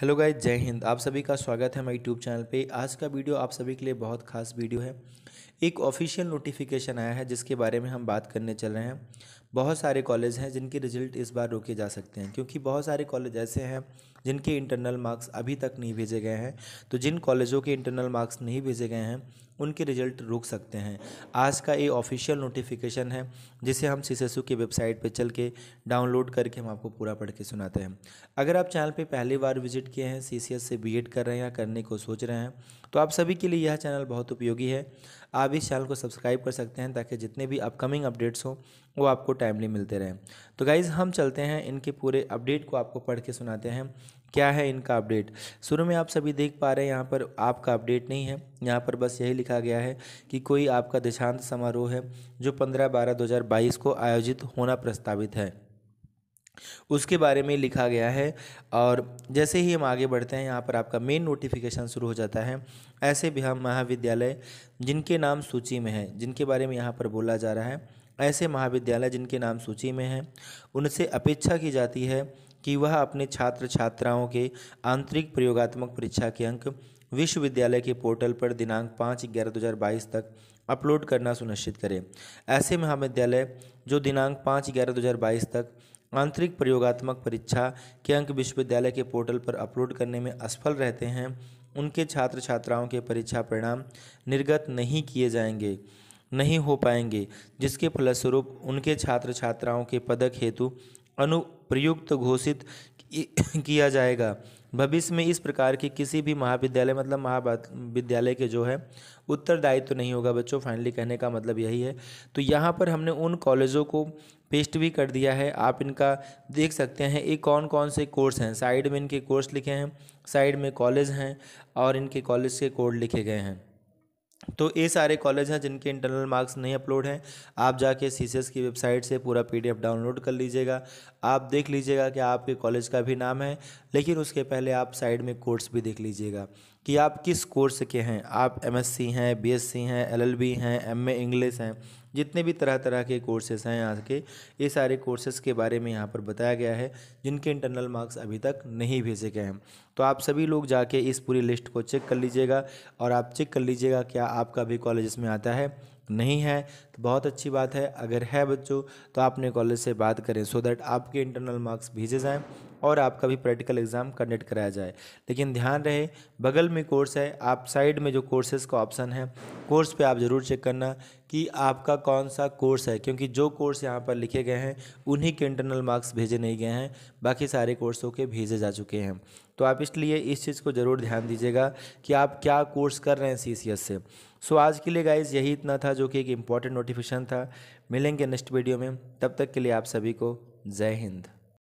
hello guys जय हिंद आप सभी का स्वागत है हमारे यूट्यूब चैनल पे आज का वीडियो आप सभी के लिए बहुत खास वीडियो है एक ऑफिशियल नोटिफिकेशन आया है जिसके बारे में हम बात करने चल रहे हैं बहुत सारे कॉलेज हैं जिनके रिजल्ट इस बार रोके जा सकते हैं क्योंकि बहुत सारे कॉलेज ऐसे हैं जिनके इंटरनल मार्क्स अभी तक नहीं भेजे गए हैं तो जिन कॉलेजों के इंटरनल मार्क्स नहीं भेजे गए हैं उनके रिजल्ट रुक सकते हैं आज का ये ऑफिशियल नोटिफिकेशन है जिसे हम सी की वेबसाइट पर चल के डाउनलोड करके हम आपको पूरा पढ़ के सुनाते हैं अगर आप चैनल पर पहली बार विजिट किए हैं सी से बी कर रहे हैं या करने को सोच रहे हैं तो आप सभी के लिए यह चैनल बहुत उपयोगी है आप इस चैनल को सब्सक्राइब कर सकते हैं ताकि जितने भी अपकमिंग अपडेट्स हों वो आपको टाइमली मिलते रहें तो गाइज़ हम चलते हैं इनके पूरे अपडेट को आपको पढ़ के सुनाते हैं क्या है इनका अपडेट शुरू में आप सभी देख पा रहे हैं यहाँ पर आपका अपडेट नहीं है यहाँ पर बस यही लिखा गया है कि कोई आपका दिशांत समारोह है जो पंद्रह बारह दो हज़ार बाईस को आयोजित होना प्रस्तावित है उसके बारे में लिखा गया है और जैसे ही हम आगे बढ़ते हैं यहाँ पर आपका मेन नोटिफिकेशन शुरू हो जाता है ऐसे भी हम महाविद्यालय जिनके नाम सूची में हैं जिनके बारे में यहाँ पर बोला जा रहा है ऐसे महाविद्यालय जिनके नाम सूची में हैं उनसे अपेक्षा की जाती है कि वह अपने छात्र छात्राओं के आंतरिक प्रयोगात्मक परीक्षा के अंक विश्वविद्यालय के पोर्टल पर दिनांक पाँच ग्यारह दो हज़ार बाईस तक अपलोड करना सुनिश्चित करें ऐसे महाविद्यालय जो दिनांक पाँच ग्यारह दो हज़ार बाईस तक आंतरिक प्रयोगात्मक परीक्षा के अंक विश्वविद्यालय के पोर्टल पर अपलोड करने में असफल रहते हैं उनके छात्र छात्राओं के परीक्षा परिणाम निर्गत नहीं किए जाएंगे नहीं हो पाएंगे जिसके फलस्वरूप उनके छात्र छात्राओं के पदक हेतु अनुप्रयुक्त घोषित किया जाएगा भविष्य में इस प्रकार के किसी भी महाविद्यालय मतलब महाविद्यालय के जो है उत्तरदायित्व तो नहीं होगा बच्चों फाइनली कहने का मतलब यही है तो यहाँ पर हमने उन कॉलेजों को पेस्ट भी कर दिया है आप इनका देख सकते हैं ये कौन कौन से कोर्स हैं साइड में इनके कोर्स लिखे हैं साइड में कॉलेज हैं और इनके कॉलेज के कोड लिखे गए हैं तो ये सारे कॉलेज हैं जिनके इंटरनल मार्क्स नहीं अपलोड हैं आप जाके एस की वेबसाइट से पूरा पीडीएफ डाउनलोड कर लीजिएगा आप देख लीजिएगा कि आपके कॉलेज का भी नाम है लेकिन उसके पहले आप साइड में कोर्स भी देख लीजिएगा कि आप किस कोर्स के हैं आप एमएससी हैं बीएससी हैं एलएलबी हैं एमए इंग्लिश हैं जितने भी तरह तरह के कोर्सेज हैं यहाँ के ये सारे कोर्सेज़ के बारे में यहाँ पर बताया गया है जिनके इंटरनल मार्क्स अभी तक नहीं भेजे गए हैं तो आप सभी लोग जाके इस पूरी लिस्ट को चेक कर लीजिएगा और आप चेक कर लीजिएगा क्या आपका भी कॉलेज में आता है नहीं है तो बहुत अच्छी बात है अगर है बच्चों तो आपने कॉलेज से बात करें सो so दैट आपके इंटरनल मार्क्स भेजे जाएँ और आपका भी प्रैक्टिकल एग्ज़ाम कंडक्ट कराया जाए लेकिन ध्यान रहे बगल में कोर्स है आप साइड में जो कोर्सेज का ऑप्शन है कोर्स पे आप ज़रूर चेक करना कि आपका कौन सा कोर्स है क्योंकि जो कोर्स यहाँ पर लिखे गए हैं उन्हीं के इंटरनल मार्क्स भेजे नहीं गए हैं बाकी सारे कोर्सों के भेजे जा चुके हैं तो आप इसलिए इस चीज़ को ज़रूर ध्यान दीजिएगा कि आप क्या कोर्स कर रहे हैं सी से सो आज के लिए गाइज यही इतना था जो कि एक इम्पॉर्टेंट नोटिफिकेशन था मिलेंगे नेक्स्ट वीडियो में तब तक के लिए आप सभी को जय हिंद